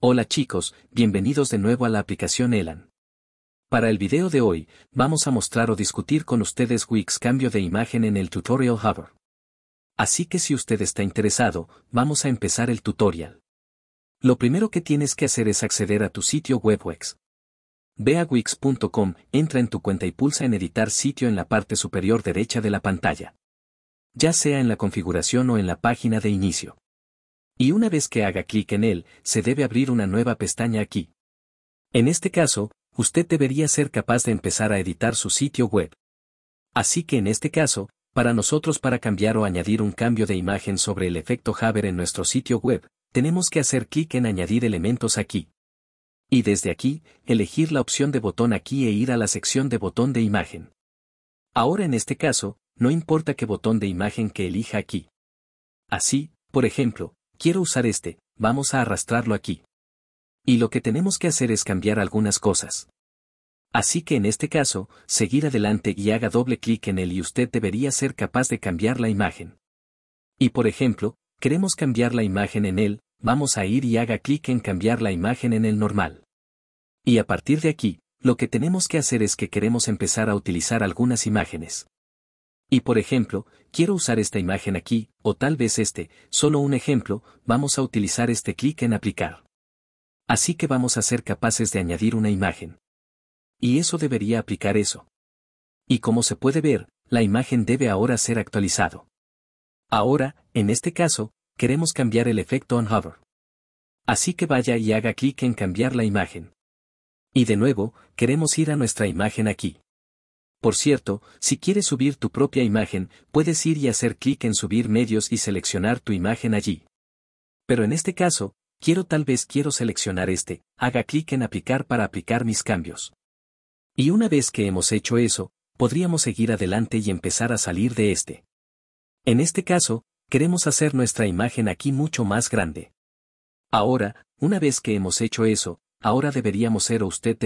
Hola chicos, bienvenidos de nuevo a la aplicación Elan. Para el video de hoy, vamos a mostrar o discutir con ustedes Wix cambio de imagen en el Tutorial Hover. Así que si usted está interesado, vamos a empezar el tutorial. Lo primero que tienes que hacer es acceder a tu sitio web Wix. Ve a wix.com, entra en tu cuenta y pulsa en editar sitio en la parte superior derecha de la pantalla. Ya sea en la configuración o en la página de inicio y una vez que haga clic en él, se debe abrir una nueva pestaña aquí. En este caso, usted debería ser capaz de empezar a editar su sitio web. Así que en este caso, para nosotros para cambiar o añadir un cambio de imagen sobre el efecto Haber en nuestro sitio web, tenemos que hacer clic en añadir elementos aquí. Y desde aquí, elegir la opción de botón aquí e ir a la sección de botón de imagen. Ahora en este caso, no importa qué botón de imagen que elija aquí. Así, por ejemplo, Quiero usar este, vamos a arrastrarlo aquí. Y lo que tenemos que hacer es cambiar algunas cosas. Así que en este caso, seguir adelante y haga doble clic en él y usted debería ser capaz de cambiar la imagen. Y por ejemplo, queremos cambiar la imagen en él, vamos a ir y haga clic en cambiar la imagen en el normal. Y a partir de aquí, lo que tenemos que hacer es que queremos empezar a utilizar algunas imágenes. Y por ejemplo, quiero usar esta imagen aquí, o tal vez este, solo un ejemplo, vamos a utilizar este clic en aplicar. Así que vamos a ser capaces de añadir una imagen. Y eso debería aplicar eso. Y como se puede ver, la imagen debe ahora ser actualizado. Ahora, en este caso, queremos cambiar el efecto on hover. Así que vaya y haga clic en cambiar la imagen. Y de nuevo, queremos ir a nuestra imagen aquí. Por cierto, si quieres subir tu propia imagen, puedes ir y hacer clic en Subir medios y seleccionar tu imagen allí. Pero en este caso, quiero tal vez quiero seleccionar este, haga clic en Aplicar para aplicar mis cambios. Y una vez que hemos hecho eso, podríamos seguir adelante y empezar a salir de este. En este caso, queremos hacer nuestra imagen aquí mucho más grande. Ahora, una vez que hemos hecho eso, ahora deberíamos ser usted